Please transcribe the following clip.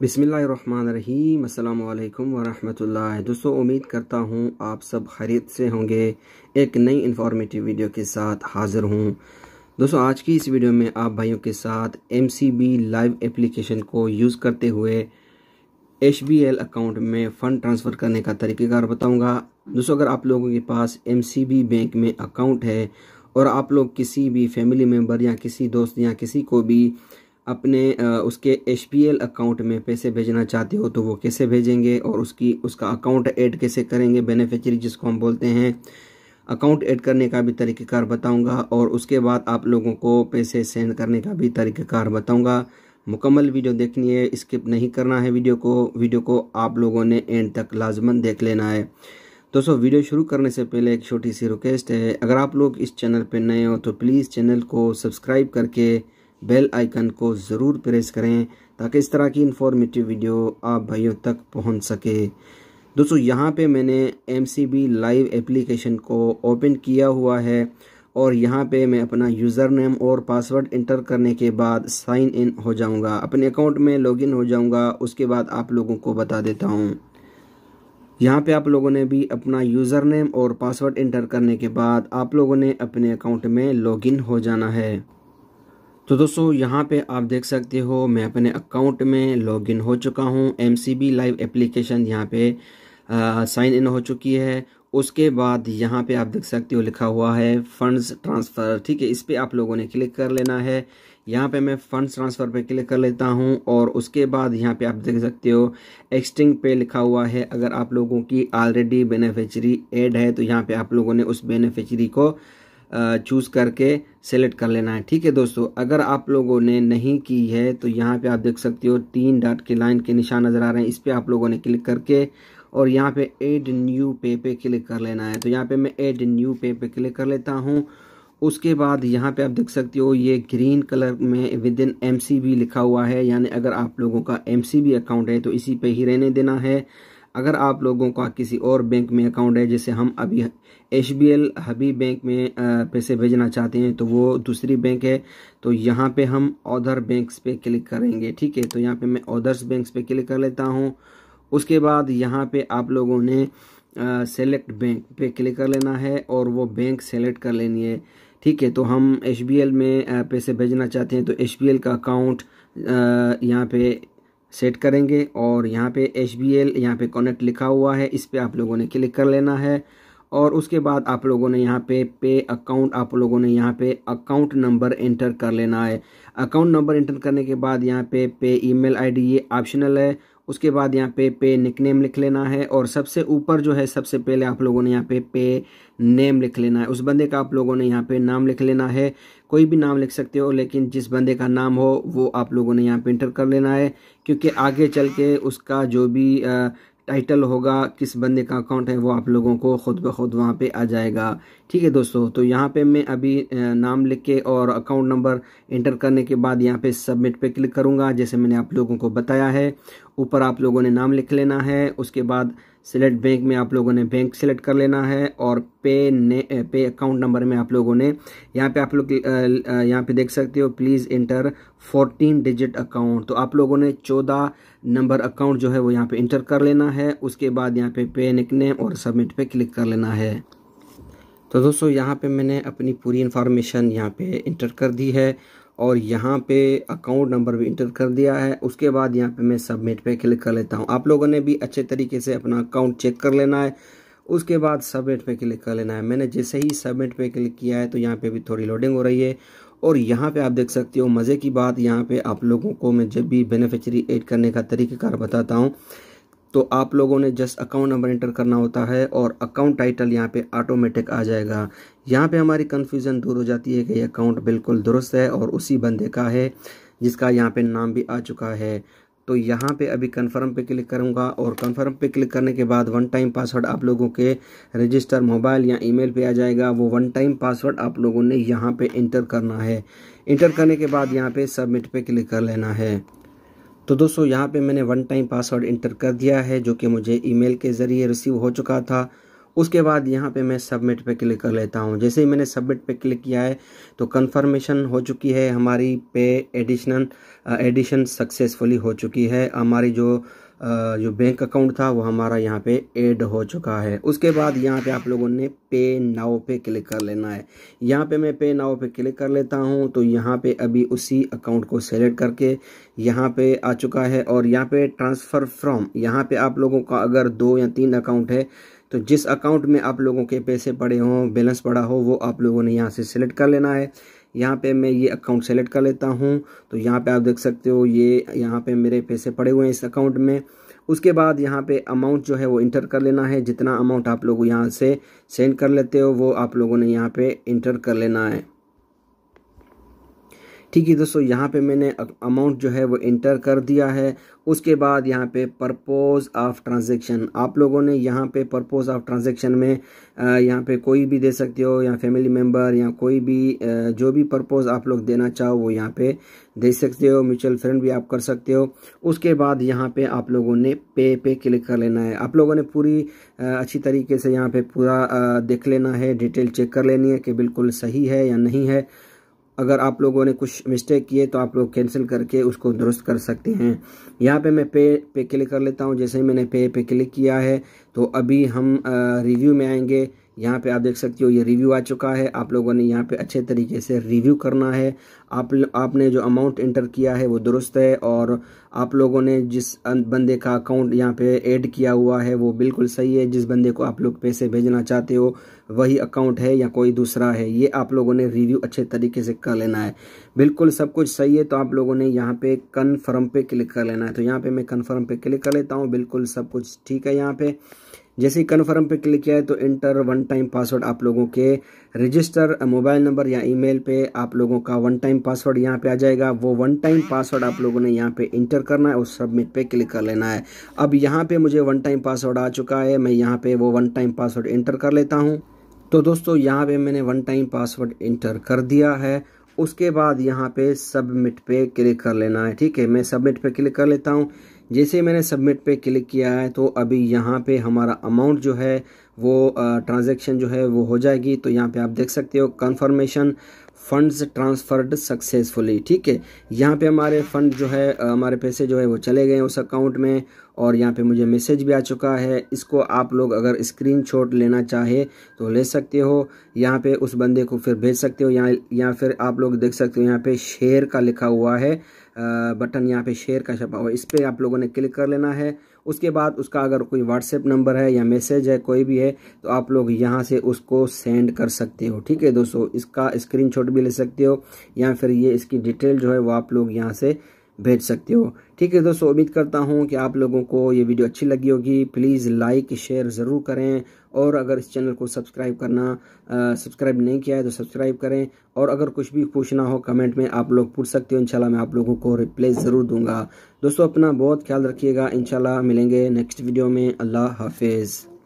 बिसमीम् अल्लाम वरहमतुल्लाह दोस्तों उम्मीद करता हूँ आप सब खरीद से होंगे एक नई इन्फॉर्मेटिव वीडियो के साथ हाज़िर हूँ दोस्तों आज की इस वीडियो में आप भाइयों के साथ M C B live application को यूज़ करते हुए एच बी एल अकाउंट में फ़ंड ट्रांसफ़र करने का तरीक़ेकार बताऊँगा दोस्तों अगर आप लोगों के पास एम सी बी बैंक में अकाउंट है और आप लोग किसी भी फैमिली मेम्बर या किसी दोस्त या किसी को भी अपने उसके एच अकाउंट में पैसे भेजना चाहते हो तो वो कैसे भेजेंगे और उसकी उसका अकाउंट ऐड कैसे करेंगे बेनिफिशरी जिसको हम बोलते हैं अकाउंट ऐड करने का भी तरीक़ार बताऊंगा और उसके बाद आप लोगों को पैसे सेंड करने का भी तरीक़ार बताऊंगा मुकम्मल वीडियो देखनी है स्किप नहीं करना है वीडियो को वीडियो को आप लोगों ने एंड तक लाजमन देख लेना है दोस्तों वीडियो शुरू करने से पहले एक छोटी सी रिक्वेस्ट है अगर आप लोग इस चैनल पर नए हो तो प्लीज़ चैनल को सब्सक्राइब करके बेल आइकन को ज़रूर प्रेस करें ताकि इस तरह की इन्फॉर्मेटिव वीडियो आप भाइयों तक पहुंच सके दोस्तों यहाँ पे मैंने एम लाइव एप्लीकेशन को ओपन किया हुआ है और यहाँ पे मैं अपना यूज़र नेम और पासवर्ड इंटर करने के बाद साइन इन हो जाऊँगा अपने अकाउंट में लॉगिन हो जाऊँगा उसके बाद आप लोगों को बता देता हूँ यहाँ पे आप लोगों ने भी अपना यूज़र नेम और पासवर्ड इंटर करने के बाद आप लोगों ने अपने अकाउंट में लॉगिन हो जाना है तो दोस्तों यहाँ पे आप देख सकते हो मैं अपने अकाउंट में लॉगिन हो चुका हूँ एम लाइव एप्लीकेशन यहाँ पे साइन इन हो चुकी है उसके बाद यहाँ पे आप देख सकते हो लिखा हुआ है फंड्स ट्रांसफ़र ठीक है इस पर आप लोगों ने क्लिक कर लेना है यहाँ पे मैं फंड्स ट्रांसफ़र पे क्लिक कर लेता हूँ और उसके बाद यहाँ पे आप देख सकते हो एक्सटिंग पे लिखा हुआ है अगर आप लोगों की ऑलरेडी बेनिफिशरी एड है तो यहाँ पे आप लोगों ने उस बेनिफिशरी को चूज़ करके सेलेक्ट कर लेना है ठीक है दोस्तों अगर आप लोगों ने नहीं की है तो यहाँ पे आप देख सकते हो तीन डॉट के लाइन के निशान नज़र आ रहे हैं इस पर आप लोगों ने क्लिक करके और यहाँ पे एड न्यू पे पे क्लिक कर लेना है तो यहाँ पे मैं एड न्यू पे पे क्लिक कर लेता हूँ उसके बाद यहाँ पे आप देख सकते हो ये ग्रीन कलर में विद इन एम लिखा हुआ है यानी अगर आप लोगों का एम अकाउंट है तो इसी पे ही रहने देना है अगर आप लोगों का किसी और बैंक में अकाउंट है जैसे हम अभी एच बी एल हबी बैंक में पैसे भेजना चाहते हैं तो वो दूसरी बैंक है तो यहाँ पे हम ऑधर बैंक्स पे क्लिक करेंगे ठीक है तो यहाँ पे मैं अदर्स बैंक्स पे क्लिक कर लेता हूँ उसके बाद यहाँ पे आप लोगों ने सेलेक्ट बैंक पे क्लिक कर लेना है और वो बैंक सेलेक्ट कर लेनी है ठीक है तो हम एच में पैसे भेजना चाहते हैं तो एच का अकाउंट यहाँ पे सेट करेंगे और यहाँ पे एच बी एल यहाँ पर कनेक्ट लिखा हुआ है इस पर आप लोगों ने क्लिक कर लेना है और उसके बाद आप लोगों ने यहाँ पे पे अकाउंट आप लोगों ने यहाँ पे अकाउंट नंबर एंटर कर लेना है अकाउंट नंबर एंटर करने के बाद यहाँ पे पे ईमेल आईडी ये ऑप्शनल है उसके बाद यहाँ पे पे निक नेम लिख लेना है और सबसे ऊपर जो है सबसे पहले आप लोगों ने यहाँ पे पे नेम लिख लेना है उस बंदे का आप लोगों ने यहाँ पे नाम लिख लेना है कोई भी नाम लिख सकते हो लेकिन जिस बंदे का नाम हो वो आप लोगों ने यहाँ पे इंटर कर लेना है क्योंकि आगे चल के उसका जो भी टाइटल होगा किस बंदे का अकाउंट है वो आप लोगों को खुद ब खुद वहाँ पर आ जाएगा ठीक है दोस्तों तो यहाँ पे मैं अभी नाम लिख के और अकाउंट नंबर इंटर करने के बाद यहाँ पे सबमिट पे क्लिक करूँगा जैसे मैंने आप लोगों को बताया है ऊपर आप लोगों ने नाम लिख लेना है उसके बाद सिलेक्ट बैंक में आप लोगों ने बैंक सेलेक्ट कर लेना है और पे ने पे अकाउंट नंबर में आप लोगों ने यहाँ पे आप लोग यहाँ पे देख सकते हो प्लीज़ इंटर 14 डिजिट अकाउंट तो आप लोगों ने 14 नंबर अकाउंट जो है वो यहाँ पे इंटर कर लेना है उसके बाद यहाँ पे पे निकने और सबमिट पे क्लिक कर लेना है तो दोस्तों यहाँ पे मैंने अपनी पूरी इन्फॉर्मेशन यहाँ पे इंटर कर दी है और यहाँ पे अकाउंट नंबर भी इंटर कर दिया है उसके बाद यहाँ पे मैं सबमिट पे क्लिक कर लेता हूँ आप लोगों ने भी अच्छे तरीके से अपना अकाउंट चेक कर लेना है उसके बाद सबमिट पे क्लिक कर लेना है मैंने जैसे ही सबमिट पे क्लिक किया है तो यहाँ पे भी थोड़ी लोडिंग हो रही है और यहाँ पे आप देख सकते हो मज़े की बात यहाँ पे आप लोगों को मैं जब भी बेनिफिशरी ऐड करने का तरीक़ेकार बताता हूँ तो आप लोगों ने जस्ट अकाउंट नंबर इंटर करना होता है और अकाउंट टाइटल यहाँ पे ऑटोमेटिक आ जाएगा यहाँ पे हमारी कन्फ्यूज़न दूर हो जाती है कि ये अकाउंट बिल्कुल दुरुस्त है और उसी बंदे का है जिसका यहाँ पे नाम भी आ चुका है तो यहाँ पे अभी कन्फर्म पे क्लिक करूँगा और कन्फर्म पे क्लिक करने के बाद वन टाइम पासवर्ड आप लोगों के रजिस्टर मोबाइल या ईमेल पे आ जाएगा वो वन टाइम पासवर्ड आप लोगों ने यहाँ पे इंटर करना है इंटर करने के बाद यहाँ पे सबमिट पे क्लिक कर लेना है तो दोस्तों यहाँ पे मैंने वन टाइम पासवर्ड इंटर कर दिया है जो कि मुझे ईमेल के ज़रिए रिसीव हो चुका था उसके बाद यहाँ पे मैं सबमिट पे क्लिक कर लेता हूँ जैसे ही मैंने सबमिट पे क्लिक किया है तो कंफर्मेशन हो चुकी है हमारी पे एडिशनल एडिशन सक्सेसफुली हो चुकी है हमारी जो जो बैंक अकाउंट था वो हमारा यहाँ पे ऐड हो चुका है उसके बाद यहाँ पे आप लोगों ने पे नाव पे क्लिक कर लेना है यहाँ पे मैं पे नाव पे क्लिक कर लेता हूँ तो यहाँ पे अभी उसी अकाउंट को सेलेक्ट करके यहाँ पे आ चुका है और यहाँ पे ट्रांसफ़र फ्रॉम यहाँ पे आप लोगों का अगर दो या तीन अकाउंट है तो जिस अकाउंट में आप लोगों के पैसे पड़े हों बैलेंस पड़ा हो वो आप लोगों ने यहाँ से सेलेक्ट कर लेना है यहाँ पे मैं ये अकाउंट सेलेक्ट कर लेता हूँ तो यहाँ पे आप देख सकते हो ये यहाँ पे मेरे पैसे पड़े हुए हैं इस अकाउंट में उसके बाद यहाँ पे अमाउंट जो है वो इंटर कर लेना है जितना अमाउंट आप लोग यहाँ से सेंड कर लेते हो वो आप लोगों ने यहाँ पे इंटर कर लेना है ठीक है दोस्तों यहाँ पे मैंने अमाउंट जो है वो इंटर कर दिया है उसके बाद यहाँ पे परपोज ऑफ ट्रांजेक्शन आप लोगों ने यहाँ पे परपोज़ ऑफ ट्रांजेक्शन में यहाँ पे कोई भी दे सकते हो या फैमिली मेम्बर या कोई भी जो भी परपोज़ आप लोग देना चाहो वो यहाँ पे दे सकते हो म्यूचुअल फंड भी आप कर सकते हो उसके बाद यहाँ पे आप लोगों ने पे पे क्लिक कर लेना है आप लोगों ने पूरी अच्छी तरीके से यहाँ पे पूरा देख लेना है डिटेल चेक कर लेनी है कि बिल्कुल सही है या नहीं है अगर आप लोगों ने कुछ मिस्टेक किए तो आप लोग कैंसिल करके उसको दुरुस्त कर सकते हैं यहाँ पे मैं पे पे क्लिक कर लेता हूँ जैसे ही मैंने पे पे क्लिक किया है तो अभी हम रिव्यू में आएंगे यहाँ पे आप देख सकते हो ये रिव्यू आ चुका है आप लोगों ने यहाँ पे अच्छे तरीके से रिव्यू करना है आप आपने जो अमाउंट इंटर किया है वो दुरुस्त है और आप लोगों ने जिस बंदे का अकाउंट यहाँ पे ऐड किया हुआ है वो बिल्कुल सही है जिस बंदे को आप लोग पैसे भेजना चाहते हो वही अकाउंट है या कोई दूसरा है ये आप लोगों ने रिव्यू अच्छे तरीके से कर लेना है बिल्कुल सब कुछ सही है तो आप लोगों ने यहाँ पे कन्फर्म पे क्लिक कर लेना है तो यहाँ पे मैं कन्फर्म पे क्लिक कर लेता हूँ बिल्कुल सब कुछ ठीक है यहाँ पे जैसे ही कन्फर्म पे क्लिक किया है तो इंटर वन टाइम पासवर्ड आप लोगों के रजिस्टर मोबाइल नंबर या ईमेल पे आप लोगों का वन टाइम पासवर्ड यहाँ पे आ जाएगा वो वन टाइम पासवर्ड आप लोगों ने यहाँ पे इंटर करना है और सबमिट पे क्लिक कर लेना है अब यहाँ पे मुझे वन टाइम पासवर्ड आ चुका है मैं यहाँ पे वो वन टाइम पासवर्ड इंटर कर लेता हूँ तो दोस्तों यहाँ पे मैंने वन टाइम पासवर्ड इंटर कर दिया है उसके बाद यहाँ पे सबमिट पे क्लिक कर लेना है ठीक है मैं सबमिट पे क्लिक कर लेता हूँ जैसे मैंने सबमिट पे क्लिक किया है तो अभी यहाँ पे हमारा अमाउंट जो है वो ट्रांजैक्शन जो है वो हो जाएगी तो यहाँ पे आप देख सकते हो कंफर्मेशन फंड्स ट्रांसफर्ड सक्सेसफुली ठीक है यहाँ पे हमारे फंड जो है हमारे पैसे जो है वो चले गए उस अकाउंट में और यहाँ पे मुझे मैसेज भी आ चुका है इसको आप लोग अगर स्क्रीनशॉट लेना चाहे तो ले सकते हो यहाँ पे उस बंदे को फिर भेज सकते हो या या फिर आप लोग देख सकते हो यहाँ पे शेयर का लिखा हुआ है बटन यहाँ पे शेयर का छपा हुआ इस पर आप लोगों ने क्लिक कर लेना है उसके बाद उसका अगर कोई व्हाट्सएप नंबर है या मैसेज है कोई भी है तो आप लोग यहाँ से उसको सेंड कर सकते हो ठीक है दोस्तों इसका स्क्रीनशॉट भी ले सकते हो या फिर ये इसकी डिटेल जो है वो आप लोग यहाँ से भेज सकते हो ठीक है दोस्तों उम्मीद करता हूँ कि आप लोगों को ये वीडियो अच्छी लगी होगी प्लीज़ लाइक शेयर ज़रूर करें और अगर इस चैनल को सब्सक्राइब करना सब्सक्राइब नहीं किया है तो सब्सक्राइब करें और अगर कुछ भी पूछना हो कमेंट में आप लोग पूछ सकते हो इंशाल्लाह मैं आप लोगों को रिप्लाई ज़रूर दूंगा दोस्तों अपना बहुत ख्याल रखिएगा इंशाल्लाह मिलेंगे नेक्स्ट वीडियो में अल्लाह हाफिज़